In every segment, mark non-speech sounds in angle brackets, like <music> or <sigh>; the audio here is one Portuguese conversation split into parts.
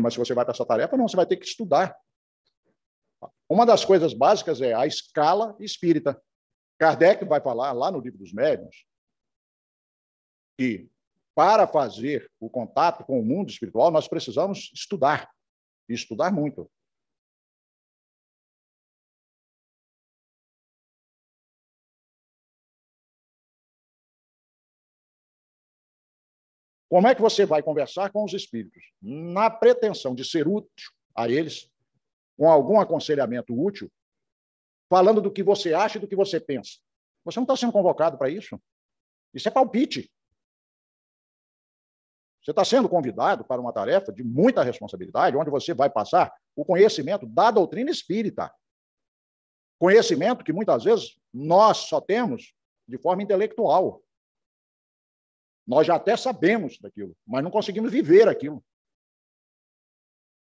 Mas se você vai para essa tarefa, não, você vai ter que estudar. Uma das coisas básicas é a escala espírita. Kardec vai falar lá no Livro dos Médiuns que para fazer o contato com o mundo espiritual, nós precisamos estudar, e estudar muito. Como é que você vai conversar com os espíritos? Na pretensão de ser útil a eles, com algum aconselhamento útil, falando do que você acha e do que você pensa. Você não está sendo convocado para isso. Isso é palpite. Você está sendo convidado para uma tarefa de muita responsabilidade, onde você vai passar o conhecimento da doutrina espírita. Conhecimento que muitas vezes nós só temos de forma intelectual. Nós já até sabemos daquilo, mas não conseguimos viver aquilo.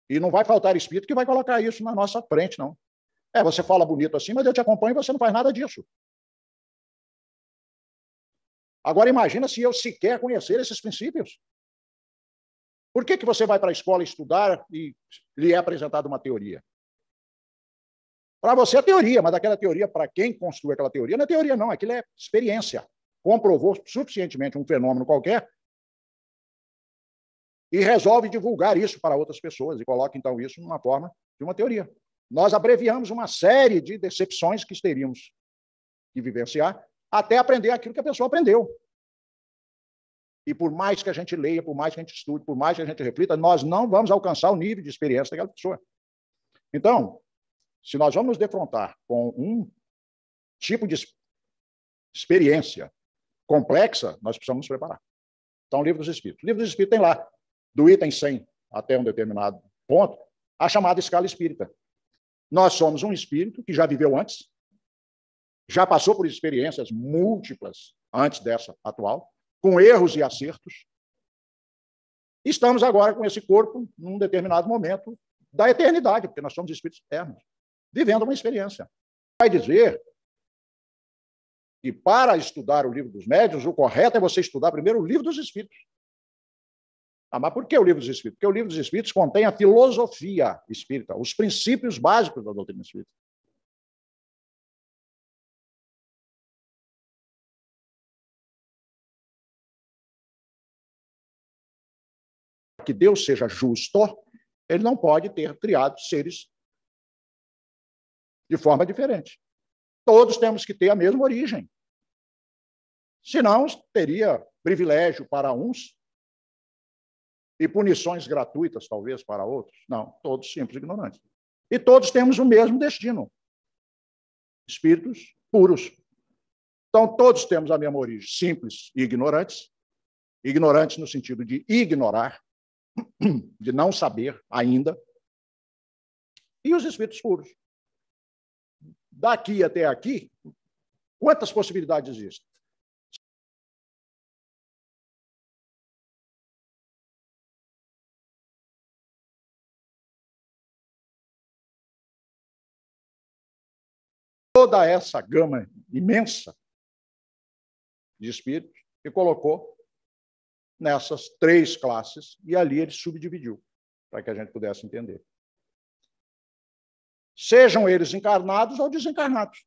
E não vai faltar espírito que vai colocar isso na nossa frente, não. É, você fala bonito assim, mas eu te acompanho e você não faz nada disso. Agora imagina se eu sequer conhecer esses princípios. Por que, que você vai para a escola estudar e lhe é apresentada uma teoria? Para você é teoria, mas aquela teoria, para quem construiu aquela teoria, não é teoria, não, aquilo é experiência comprovou suficientemente um fenômeno qualquer e resolve divulgar isso para outras pessoas e coloca, então, isso numa forma de uma teoria. Nós abreviamos uma série de decepções que teríamos que vivenciar até aprender aquilo que a pessoa aprendeu. E por mais que a gente leia, por mais que a gente estude, por mais que a gente reflita, nós não vamos alcançar o nível de experiência daquela pessoa. Então, se nós vamos nos defrontar com um tipo de experiência complexa, nós precisamos nos preparar. Então, o livro dos Espíritos. O livro dos Espíritos tem lá, do item 100 até um determinado ponto, a chamada escala espírita. Nós somos um espírito que já viveu antes, já passou por experiências múltiplas antes dessa atual, com erros e acertos. Estamos agora com esse corpo num determinado momento da eternidade, porque nós somos espíritos eternos, vivendo uma experiência. Vai dizer e para estudar o livro dos médiuns, o correto é você estudar primeiro o livro dos espíritos. Ah, mas por que o livro dos espíritos? Porque o livro dos espíritos contém a filosofia espírita, os princípios básicos da doutrina espírita. que Deus seja justo, ele não pode ter criado seres de forma diferente todos temos que ter a mesma origem. Senão, teria privilégio para uns e punições gratuitas, talvez, para outros. Não, todos simples ignorantes. E todos temos o mesmo destino: espíritos puros. Então, todos temos a mesma origem, simples e ignorantes. Ignorantes no sentido de ignorar, <clears throat> de não saber ainda. E os espíritos puros daqui até aqui, quantas possibilidades existem? Toda essa gama imensa de espíritos e colocou nessas três classes, e ali ele subdividiu, para que a gente pudesse entender sejam eles encarnados ou desencarnados.